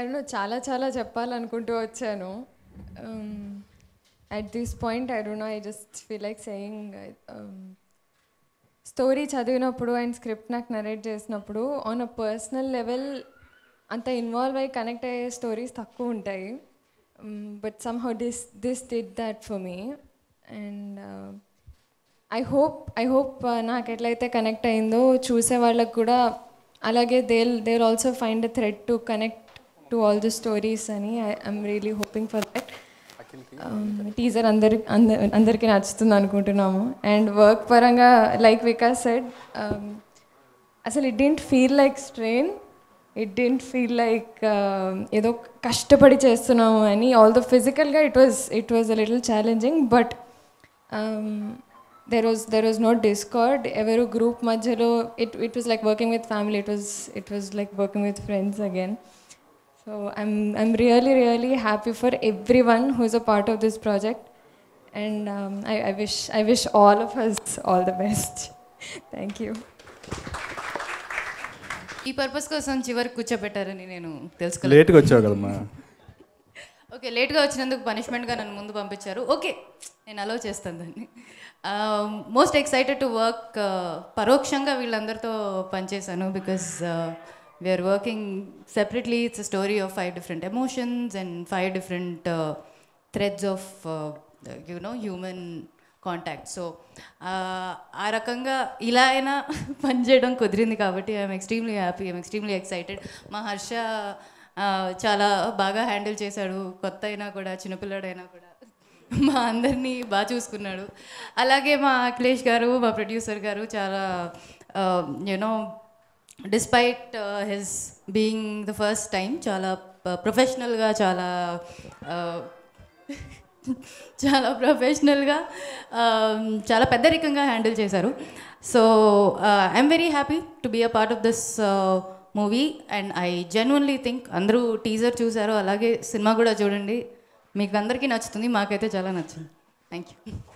And చాలా చాలా చెప్పాలనుకుంటూ వచ్చాను at this point I don't know I just feel like saying story చదివినప్పుడు అండ్ స్క్రిప్ట్ నాకు నరేట్ చేసినప్పుడు ఆన్ అ పర్సనల్ లెవెల్ అంత ఇన్వాల్వ్ అయ్యి కనెక్ట్ అయ్యే స్టోరీస్ తక్కువ ఉంటాయి but somehow this this did that for me and I hope I hope నాకు ఎట్లయితే కనెక్ట్ అయిందో చూసే వాళ్ళకు కూడా అలాగే they'll they'll also find a thread to connect to all the stories అని I'm really hoping for that teaser అందరి అందరికీ నచ్చుతుంది అనుకుంటున్నాము అండ్ వర్క్ పరంగా లైక్ వికాస్ సెడ్ అసలు it didn't feel like strain it didn't feel like ఏదో కష్టపడి చేస్తున్నాము అని ఆల్ ద ఫిజికల్గా it was it was a little challenging but there was there was no discord ఎవరు గ్రూప్ మధ్యలో it it was like working with family it was it was like working with friends again So I'm, I'm really, really happy for everyone who's a part of this project. And um, I, I, wish, I wish all of us all the best. Thank you. ఈ purpose కోసం చివరికి కూర్చోబెట్టారని నేను తెలుసుకో లేట్గా వచ్చావు కదమ్మా okay లేట్గా వచ్చినందుకు పనిష్మెంట్గా నన్ను ముందు పంపించారు ఓకే నేను అలో చేస్తాను దాన్ని మోస్ట్ ఎక్సైటెడ్ టు వర్క్ పరోక్షంగా వీళ్ళందరితో పనిచేశాను because we're working separately. It's a story of five different emotions and five different uh, threads of, uh, you know, contact so uh, ఆ రకంగా ఇలా అయినా పని చేయడం కుదిరింది కాబట్టి I'm extremely happy I'm extremely excited మా హర్ష చాలా బాగా హ్యాండిల్ చేశాడు కొత్త అయినా కూడా చిన్నపిల్లడైనా కూడా మా అందరినీ బాగా చూసుకున్నాడు అలాగే మా అఖిలేష్ గారు మా ప్రొడ్యూసర్ గారు చాలా you know despite his being the first time చాలా ప్రొఫెషనల్గా uh, చాలా uh, చాలా ప్రొఫెషనల్గా um, చాలా పెద్దరికంగా హ్యాండిల్ చేశారు so I'm very happy to be a part of this movie and I genuinely think అందరూ టీజర్ చూశారు అలాగే సినిమా కూడా చూడండి మీకు అందరికీ నచ్చుతుంది మాకైతే చాలా నచ్చింది థ్యాంక్ యూ